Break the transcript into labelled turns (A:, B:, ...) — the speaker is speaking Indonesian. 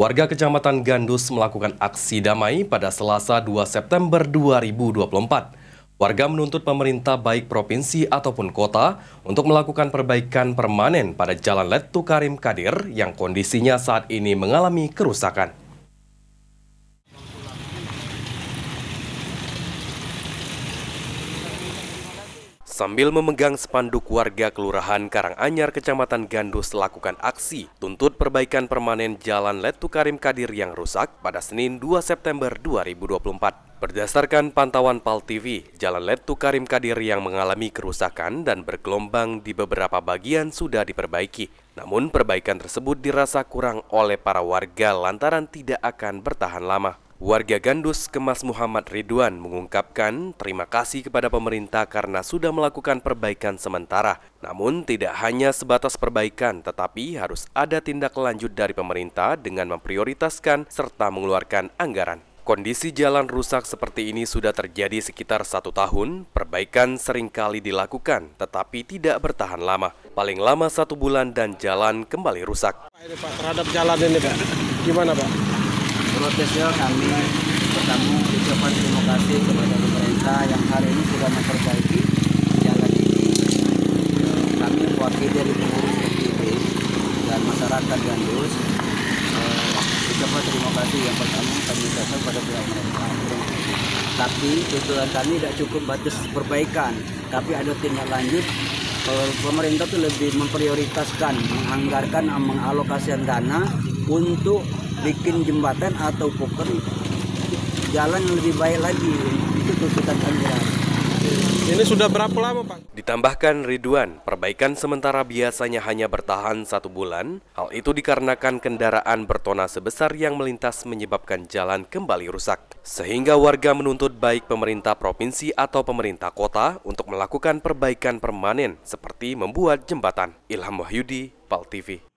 A: Warga Kecamatan Gandus melakukan aksi damai pada Selasa 2 September 2024. Warga menuntut pemerintah baik provinsi ataupun kota untuk melakukan perbaikan permanen pada Jalan Letu Karim Kadir yang kondisinya saat ini mengalami kerusakan. Sambil memegang spanduk warga Kelurahan Karanganyar, Kecamatan Gandus lakukan aksi tuntut perbaikan permanen Jalan Letu Karim Kadir yang rusak pada Senin 2 September 2024. Berdasarkan pantauan PAL TV, Jalan Letu Karim Kadir yang mengalami kerusakan dan bergelombang di beberapa bagian sudah diperbaiki. Namun perbaikan tersebut dirasa kurang oleh para warga lantaran tidak akan bertahan lama. Warga Gandus Kemas Muhammad Ridwan mengungkapkan terima kasih kepada pemerintah karena sudah melakukan perbaikan sementara. Namun tidak hanya sebatas perbaikan, tetapi harus ada tindak lanjut dari pemerintah dengan memprioritaskan serta mengeluarkan anggaran. Kondisi jalan rusak seperti ini sudah terjadi sekitar satu tahun, perbaikan seringkali dilakukan, tetapi tidak bertahan lama. Paling lama satu bulan dan jalan kembali rusak.
B: terhadap jalan ini Pak, gimana Pak? protesnya kami bertemu ucapan terima kasih kepada pemerintah yang hari ini sudah memperbaiki jalan ini kami wakil dari pengurus FTB dan masyarakat Gandus eh, ucapan terima kasih yang pertama kami ucapkan pada pihak pemerintah tapi tuntutan kami tidak cukup batas perbaikan tapi ada tindak lanjut eh, pemerintah itu lebih memprioritaskan menganggarkan mengalokasikan dana untuk bikin jembatan atau poker jalan lebih baik lagi itu tuntutan kami Ini sudah berapa lama Pak?
A: Ditambahkan Ridwan, perbaikan sementara biasanya hanya bertahan satu bulan. Hal itu dikarenakan kendaraan bertona sebesar yang melintas menyebabkan jalan kembali rusak. Sehingga warga menuntut baik pemerintah provinsi atau pemerintah kota untuk melakukan perbaikan permanen seperti membuat jembatan. Ilham Wahyudi, PAL TV.